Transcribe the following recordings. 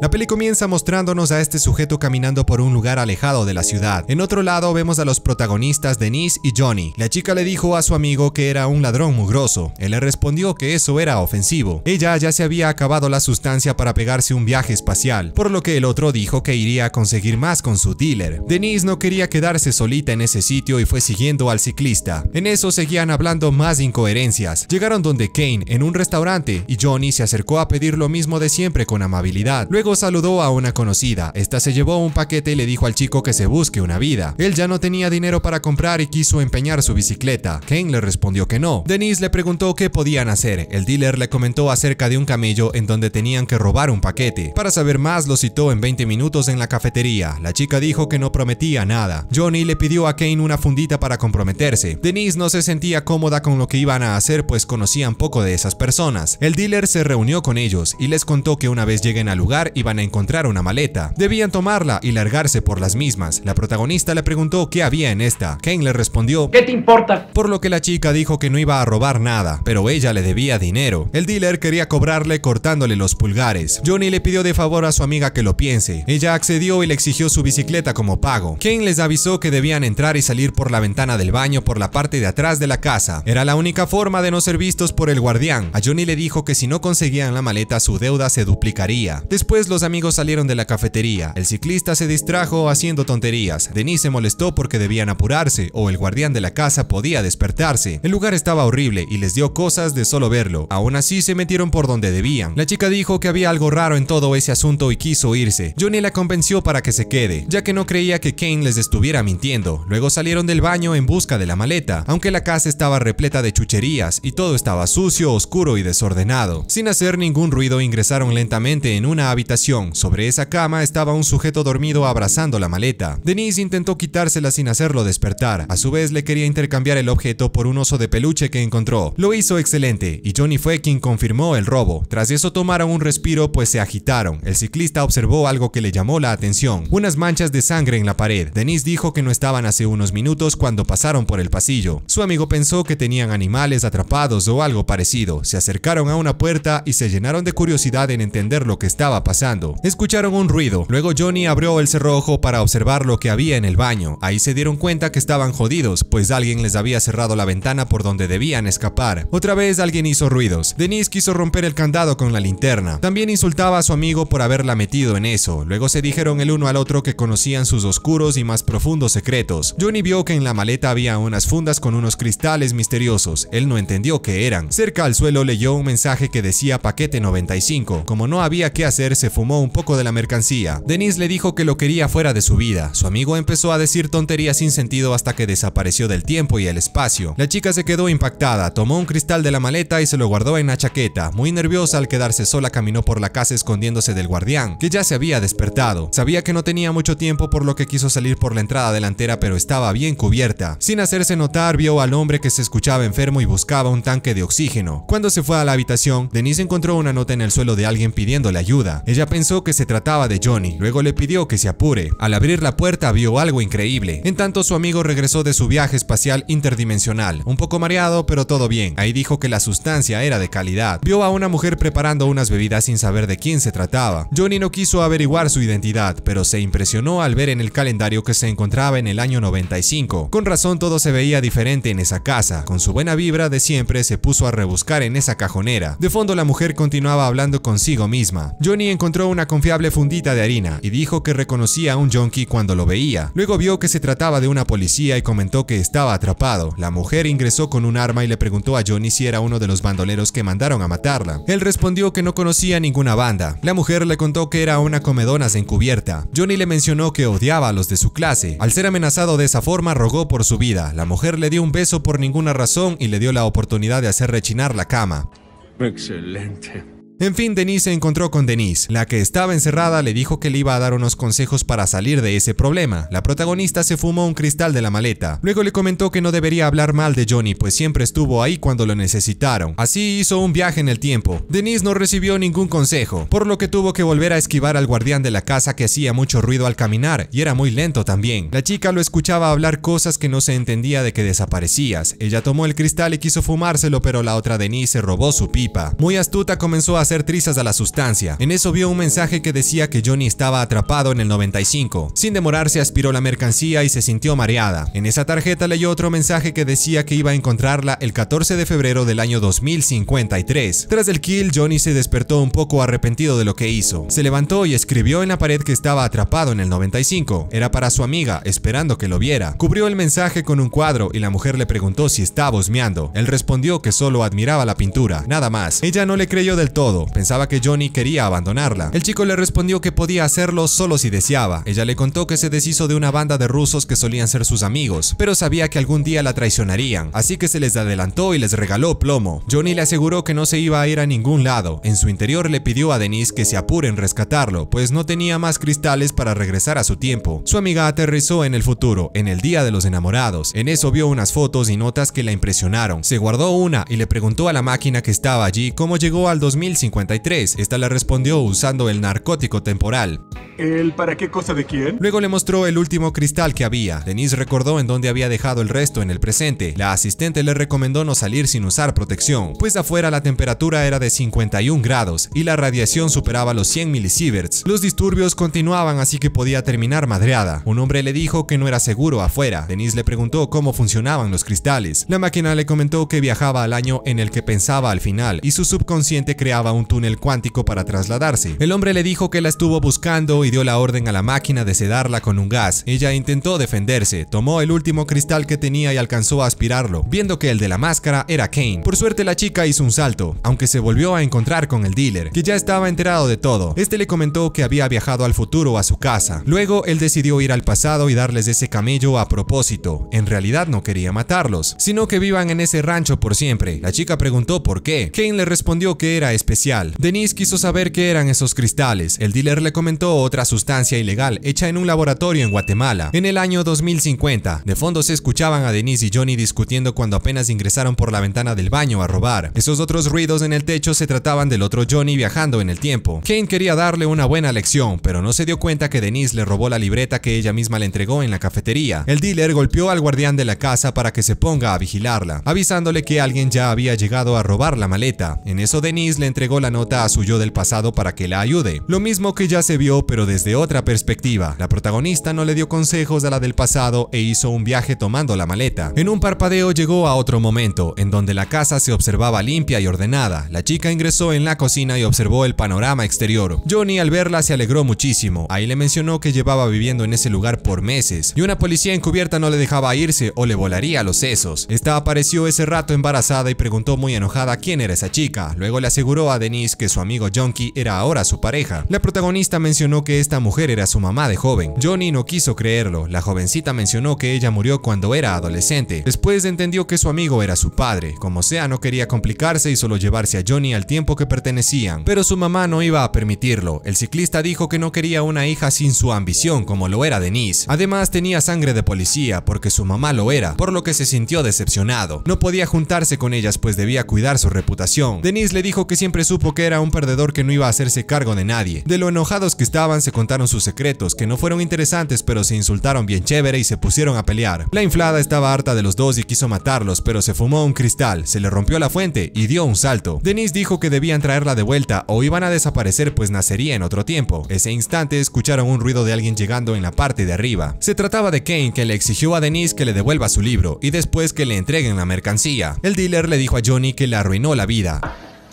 La peli comienza mostrándonos a este sujeto caminando por un lugar alejado de la ciudad. En otro lado vemos a los protagonistas Denise y Johnny. La chica le dijo a su amigo que era un ladrón mugroso. Él le respondió que eso era ofensivo. Ella ya se había acabado la sustancia para pegarse un viaje espacial, por lo que el otro dijo que iría a conseguir más con su dealer. Denise no quería quedarse solita en ese sitio y fue siguiendo al ciclista. En eso seguían hablando más incoherencias. Llegaron donde Kane, en un restaurante, y Johnny se acercó a pedir lo mismo de siempre con amabilidad. Luego saludó a una conocida. Esta se llevó un paquete y le dijo al chico que se busque una vida. Él ya no tenía dinero para comprar y quiso empeñar su bicicleta. Kane le respondió que no. Denise le preguntó qué podían hacer. El dealer le comentó acerca de un camello en donde tenían que robar un paquete. Para saber más lo citó en 20 minutos en la cafetería. La chica dijo que no prometía nada. Johnny le pidió a Kane una fundita para comprometerse. Denise no se sentía cómoda con lo que iban a hacer pues conocían poco de esas personas. El dealer se reunió con ellos y les contó que una vez lleguen al lugar iban a encontrar una maleta. Debían tomarla y largarse por las mismas. La protagonista le preguntó qué había en esta. Kane le respondió, ¿qué te importa? Por lo que la chica dijo que no iba a robar nada, pero ella le debía dinero. El dealer quería cobrarle cortándole los pulgares. Johnny le pidió de favor a su amiga que lo piense. Ella accedió y le exigió su bicicleta como pago. Kane les avisó que debían entrar y salir por la ventana del baño por la parte de atrás de la casa. Era la única forma de no ser vistos por el guardián. A Johnny le dijo que si no conseguían la maleta su deuda se duplicaría. Después Después los amigos salieron de la cafetería. El ciclista se distrajo haciendo tonterías. Denise se molestó porque debían apurarse o el guardián de la casa podía despertarse. El lugar estaba horrible y les dio cosas de solo verlo. Aún así se metieron por donde debían. La chica dijo que había algo raro en todo ese asunto y quiso irse. Johnny la convenció para que se quede, ya que no creía que Kane les estuviera mintiendo. Luego salieron del baño en busca de la maleta, aunque la casa estaba repleta de chucherías y todo estaba sucio, oscuro y desordenado. Sin hacer ningún ruido ingresaron lentamente en una habitación. Sobre esa cama estaba un sujeto dormido abrazando la maleta. Denise intentó quitársela sin hacerlo despertar. A su vez le quería intercambiar el objeto por un oso de peluche que encontró. Lo hizo excelente y Johnny fue quien confirmó el robo. Tras eso tomaron un respiro pues se agitaron. El ciclista observó algo que le llamó la atención. Unas manchas de sangre en la pared. Denise dijo que no estaban hace unos minutos cuando pasaron por el pasillo. Su amigo pensó que tenían animales atrapados o algo parecido. Se acercaron a una puerta y se llenaron de curiosidad en entender lo que estaba pasando. Escucharon un ruido, luego Johnny abrió el cerrojo para observar lo que había en el baño. Ahí se dieron cuenta que estaban jodidos, pues alguien les había cerrado la ventana por donde debían escapar. Otra vez alguien hizo ruidos. Denise quiso romper el candado con la linterna. También insultaba a su amigo por haberla metido en eso. Luego se dijeron el uno al otro que conocían sus oscuros y más profundos secretos. Johnny vio que en la maleta había unas fundas con unos cristales misteriosos. Él no entendió qué eran. Cerca al suelo leyó un mensaje que decía paquete 95. Como no había qué hacer, se fumó un poco de la mercancía. Denise le dijo que lo quería fuera de su vida. Su amigo empezó a decir tonterías sin sentido hasta que desapareció del tiempo y el espacio. La chica se quedó impactada, tomó un cristal de la maleta y se lo guardó en la chaqueta. Muy nerviosa al quedarse sola caminó por la casa escondiéndose del guardián, que ya se había despertado. Sabía que no tenía mucho tiempo por lo que quiso salir por la entrada delantera pero estaba bien cubierta. Sin hacerse notar vio al hombre que se escuchaba enfermo y buscaba un tanque de oxígeno. Cuando se fue a la habitación, Denise encontró una nota en el suelo de alguien pidiéndole ayuda. Ella pensó que se trataba de Johnny, luego le pidió que se apure. Al abrir la puerta vio algo increíble. En tanto su amigo regresó de su viaje espacial interdimensional, un poco mareado pero todo bien. Ahí dijo que la sustancia era de calidad. Vio a una mujer preparando unas bebidas sin saber de quién se trataba. Johnny no quiso averiguar su identidad, pero se impresionó al ver en el calendario que se encontraba en el año 95. Con razón todo se veía diferente en esa casa. Con su buena vibra de siempre se puso a rebuscar en esa cajonera. De fondo la mujer continuaba hablando consigo misma. Johnny encontró una confiable fundita de harina y dijo que reconocía a un junkie cuando lo veía. Luego vio que se trataba de una policía y comentó que estaba atrapado. La mujer ingresó con un arma y le preguntó a Johnny si era uno de los bandoleros que mandaron a matarla. Él respondió que no conocía ninguna banda. La mujer le contó que era una comedona encubierta. Johnny le mencionó que odiaba a los de su clase. Al ser amenazado de esa forma, rogó por su vida. La mujer le dio un beso por ninguna razón y le dio la oportunidad de hacer rechinar la cama. Excelente. En fin, Denise se encontró con Denise, la que estaba encerrada le dijo que le iba a dar unos consejos para salir de ese problema. La protagonista se fumó un cristal de la maleta. Luego le comentó que no debería hablar mal de Johnny, pues siempre estuvo ahí cuando lo necesitaron. Así hizo un viaje en el tiempo. Denise no recibió ningún consejo, por lo que tuvo que volver a esquivar al guardián de la casa que hacía mucho ruido al caminar y era muy lento también. La chica lo escuchaba hablar cosas que no se entendía de que desaparecías. Ella tomó el cristal y quiso fumárselo, pero la otra Denise robó su pipa. Muy astuta comenzó a hacer trizas a la sustancia. En eso vio un mensaje que decía que Johnny estaba atrapado en el 95. Sin demorarse aspiró la mercancía y se sintió mareada. En esa tarjeta leyó otro mensaje que decía que iba a encontrarla el 14 de febrero del año 2053. Tras el kill, Johnny se despertó un poco arrepentido de lo que hizo. Se levantó y escribió en la pared que estaba atrapado en el 95. Era para su amiga, esperando que lo viera. Cubrió el mensaje con un cuadro y la mujer le preguntó si estaba husmeando. Él respondió que solo admiraba la pintura, nada más. Ella no le creyó del todo Pensaba que Johnny quería abandonarla. El chico le respondió que podía hacerlo solo si deseaba. Ella le contó que se deshizo de una banda de rusos que solían ser sus amigos, pero sabía que algún día la traicionarían, así que se les adelantó y les regaló plomo. Johnny le aseguró que no se iba a ir a ningún lado. En su interior le pidió a Denise que se apure en rescatarlo, pues no tenía más cristales para regresar a su tiempo. Su amiga aterrizó en el futuro, en el día de los enamorados. En eso vio unas fotos y notas que la impresionaron. Se guardó una y le preguntó a la máquina que estaba allí cómo llegó al 2050 53. Esta le respondió usando el narcótico temporal. ¿El para qué cosa de quién? Luego le mostró el último cristal que había. Denise recordó en dónde había dejado el resto en el presente. La asistente le recomendó no salir sin usar protección, pues afuera la temperatura era de 51 grados y la radiación superaba los 100 milisieverts. Los disturbios continuaban así que podía terminar madreada. Un hombre le dijo que no era seguro afuera. Denise le preguntó cómo funcionaban los cristales. La máquina le comentó que viajaba al año en el que pensaba al final y su subconsciente creaba un un túnel cuántico para trasladarse. El hombre le dijo que la estuvo buscando y dio la orden a la máquina de sedarla con un gas. Ella intentó defenderse, tomó el último cristal que tenía y alcanzó a aspirarlo, viendo que el de la máscara era Kane. Por suerte la chica hizo un salto, aunque se volvió a encontrar con el dealer, que ya estaba enterado de todo. Este le comentó que había viajado al futuro a su casa. Luego él decidió ir al pasado y darles ese camello a propósito. En realidad no quería matarlos, sino que vivan en ese rancho por siempre. La chica preguntó por qué. Kane le respondió que era especial Denise quiso saber qué eran esos cristales. El dealer le comentó otra sustancia ilegal hecha en un laboratorio en Guatemala en el año 2050. De fondo se escuchaban a Denise y Johnny discutiendo cuando apenas ingresaron por la ventana del baño a robar. Esos otros ruidos en el techo se trataban del otro Johnny viajando en el tiempo. Kane quería darle una buena lección, pero no se dio cuenta que Denise le robó la libreta que ella misma le entregó en la cafetería. El dealer golpeó al guardián de la casa para que se ponga a vigilarla, avisándole que alguien ya había llegado a robar la maleta. En eso Denise le entregó la nota a su yo del pasado para que la ayude. Lo mismo que ya se vio, pero desde otra perspectiva. La protagonista no le dio consejos a la del pasado e hizo un viaje tomando la maleta. En un parpadeo llegó a otro momento, en donde la casa se observaba limpia y ordenada. La chica ingresó en la cocina y observó el panorama exterior. Johnny al verla se alegró muchísimo. Ahí le mencionó que llevaba viviendo en ese lugar por meses, y una policía encubierta no le dejaba irse o le volaría los sesos. Esta apareció ese rato embarazada y preguntó muy enojada quién era esa chica. Luego le aseguró a Denise que su amigo Jonky era ahora su pareja. La protagonista mencionó que esta mujer era su mamá de joven. Johnny no quiso creerlo. La jovencita mencionó que ella murió cuando era adolescente. Después entendió que su amigo era su padre. Como sea, no quería complicarse y solo llevarse a Johnny al tiempo que pertenecían. Pero su mamá no iba a permitirlo. El ciclista dijo que no quería una hija sin su ambición como lo era Denise. Además tenía sangre de policía porque su mamá lo era, por lo que se sintió decepcionado. No podía juntarse con ellas pues debía cuidar su reputación. Denise le dijo que siempre supo que era un perdedor que no iba a hacerse cargo de nadie. De lo enojados que estaban se contaron sus secretos, que no fueron interesantes pero se insultaron bien chévere y se pusieron a pelear. La inflada estaba harta de los dos y quiso matarlos, pero se fumó un cristal, se le rompió la fuente y dio un salto. Denise dijo que debían traerla de vuelta o iban a desaparecer pues nacería en otro tiempo. Ese instante escucharon un ruido de alguien llegando en la parte de arriba. Se trataba de Kane que le exigió a Denise que le devuelva su libro y después que le entreguen la mercancía. El dealer le dijo a Johnny que le arruinó la vida.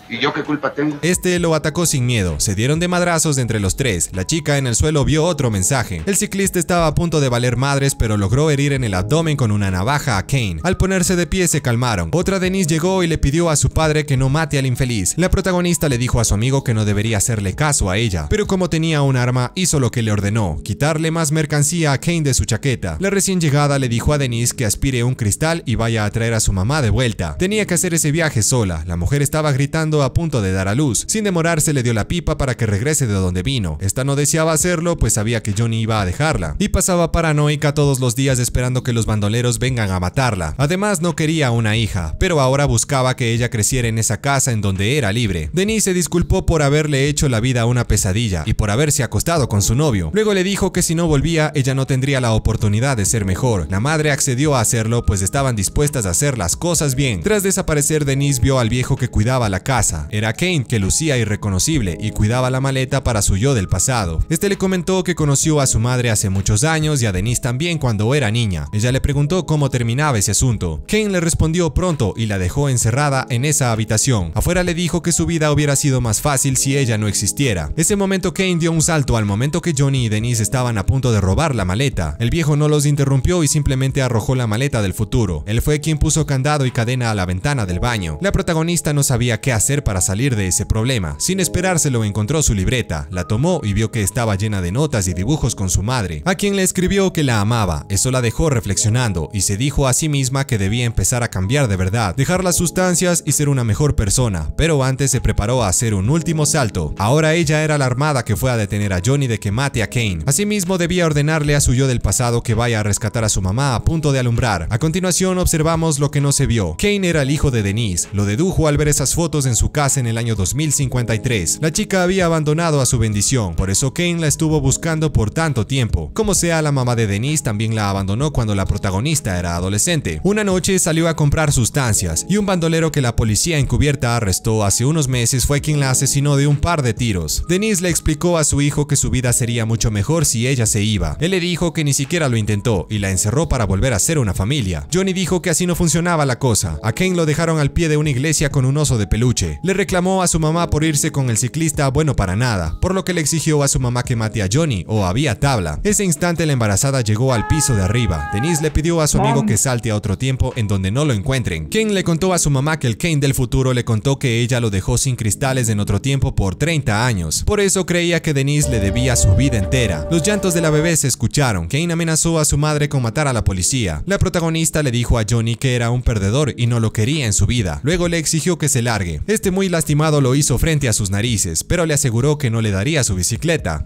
¿Y yo qué culpa tengo? Este lo atacó sin miedo. Se dieron de madrazos entre los tres. La chica en el suelo vio otro mensaje. El ciclista estaba a punto de valer madres, pero logró herir en el abdomen con una navaja a Kane. Al ponerse de pie se calmaron. Otra Denise llegó y le pidió a su padre que no mate al infeliz. La protagonista le dijo a su amigo que no debería hacerle caso a ella, pero como tenía un arma, hizo lo que le ordenó, quitarle más mercancía a Kane de su chaqueta. La recién llegada le dijo a Denise que aspire un cristal y vaya a traer a su mamá de vuelta. Tenía que hacer ese viaje sola. La mujer estaba gritando a punto de dar a luz. Sin demorarse le dio la pipa para que regrese de donde vino. Esta no deseaba hacerlo pues sabía que Johnny iba a dejarla y pasaba paranoica todos los días esperando que los bandoleros vengan a matarla. Además no quería una hija, pero ahora buscaba que ella creciera en esa casa en donde era libre. Denise se disculpó por haberle hecho la vida una pesadilla y por haberse acostado con su novio. Luego le dijo que si no volvía ella no tendría la oportunidad de ser mejor. La madre accedió a hacerlo pues estaban dispuestas a hacer las cosas bien. Tras desaparecer Denise vio al viejo que cuidaba la casa era Kane que lucía irreconocible y cuidaba la maleta para su yo del pasado. Este le comentó que conoció a su madre hace muchos años y a Denise también cuando era niña. Ella le preguntó cómo terminaba ese asunto. Kane le respondió pronto y la dejó encerrada en esa habitación. Afuera le dijo que su vida hubiera sido más fácil si ella no existiera. Ese momento Kane dio un salto al momento que Johnny y Denise estaban a punto de robar la maleta. El viejo no los interrumpió y simplemente arrojó la maleta del futuro. Él fue quien puso candado y cadena a la ventana del baño. La protagonista no sabía qué hacer para salir de ese problema. Sin esperárselo encontró su libreta, la tomó y vio que estaba llena de notas y dibujos con su madre, a quien le escribió que la amaba. Eso la dejó reflexionando y se dijo a sí misma que debía empezar a cambiar de verdad, dejar las sustancias y ser una mejor persona, pero antes se preparó a hacer un último salto. Ahora ella era la armada que fue a detener a Johnny de que mate a Kane. Asimismo debía ordenarle a su yo del pasado que vaya a rescatar a su mamá a punto de alumbrar. A continuación observamos lo que no se vio. Kane era el hijo de Denise, lo dedujo al ver esas fotos en su casa en el año 2053. La chica había abandonado a su bendición, por eso Kane la estuvo buscando por tanto tiempo. Como sea, la mamá de Denise también la abandonó cuando la protagonista era adolescente. Una noche salió a comprar sustancias y un bandolero que la policía encubierta arrestó hace unos meses fue quien la asesinó de un par de tiros. Denise le explicó a su hijo que su vida sería mucho mejor si ella se iba. Él le dijo que ni siquiera lo intentó y la encerró para volver a ser una familia. Johnny dijo que así no funcionaba la cosa. A Kane lo dejaron al pie de una iglesia con un oso de peluche le reclamó a su mamá por irse con el ciclista bueno para nada, por lo que le exigió a su mamá que mate a Johnny o había tabla. Ese instante la embarazada llegó al piso de arriba. Denise le pidió a su amigo que salte a otro tiempo en donde no lo encuentren. Kane le contó a su mamá que el Kane del futuro le contó que ella lo dejó sin cristales en otro tiempo por 30 años. Por eso creía que Denise le debía su vida entera. Los llantos de la bebé se escucharon. Kane amenazó a su madre con matar a la policía. La protagonista le dijo a Johnny que era un perdedor y no lo quería en su vida. Luego le exigió que se largue. Este este muy lastimado lo hizo frente a sus narices, pero le aseguró que no le daría su bicicleta.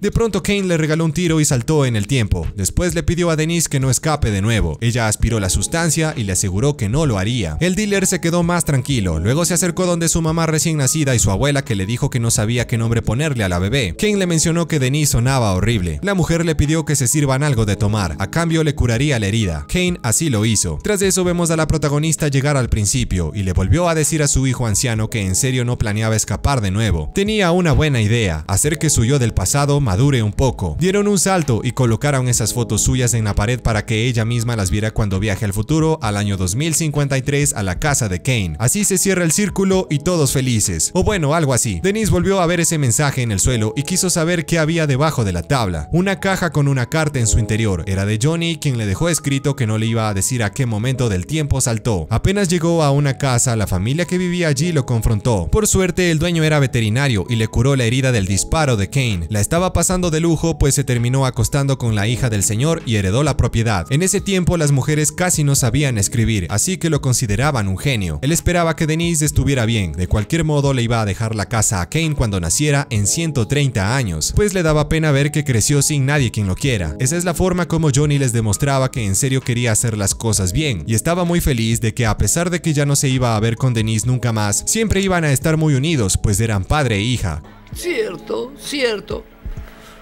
De pronto Kane le regaló un tiro y saltó en el tiempo. Después le pidió a Denise que no escape de nuevo. Ella aspiró la sustancia y le aseguró que no lo haría. El dealer se quedó más tranquilo. Luego se acercó donde su mamá recién nacida y su abuela que le dijo que no sabía qué nombre ponerle a la bebé. Kane le mencionó que Denise sonaba horrible. La mujer le pidió que se sirvan algo de tomar. A cambio le curaría la herida. Kane así lo hizo. Tras eso vemos a la protagonista llegar al principio y le volvió a decir a su hijo anciano que en serio no planeaba escapar de nuevo. Tenía una buena idea hacer que su yo del pasado madure un poco. Dieron un salto y colocaron esas fotos suyas en la pared para que ella misma las viera cuando viaje al futuro, al año 2053, a la casa de Kane. Así se cierra el círculo y todos felices. O bueno, algo así. Denise volvió a ver ese mensaje en el suelo y quiso saber qué había debajo de la tabla. Una caja con una carta en su interior. Era de Johnny, quien le dejó escrito que no le iba a decir a qué momento del tiempo saltó. Apenas llegó a una casa, la familia que vivía allí lo confrontó. Por suerte, el dueño era veterinario y le curó la herida del disparo paro de Kane. La estaba pasando de lujo pues se terminó acostando con la hija del señor y heredó la propiedad. En ese tiempo las mujeres casi no sabían escribir, así que lo consideraban un genio. Él esperaba que Denise estuviera bien, de cualquier modo le iba a dejar la casa a Kane cuando naciera en 130 años, pues le daba pena ver que creció sin nadie quien lo quiera. Esa es la forma como Johnny les demostraba que en serio quería hacer las cosas bien, y estaba muy feliz de que a pesar de que ya no se iba a ver con Denise nunca más, siempre iban a estar muy unidos, pues eran padre e hija. Cierto, cierto.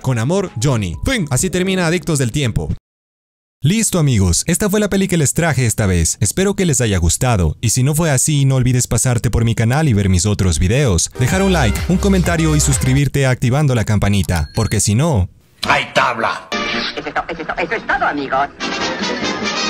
Con amor, Johnny. Así termina Adictos del Tiempo. Listo amigos, esta fue la peli que les traje esta vez, espero que les haya gustado, y si no fue así no olvides pasarte por mi canal y ver mis otros videos, dejar un like, un comentario y suscribirte activando la campanita, porque si no... ¡Hay tabla! amigos.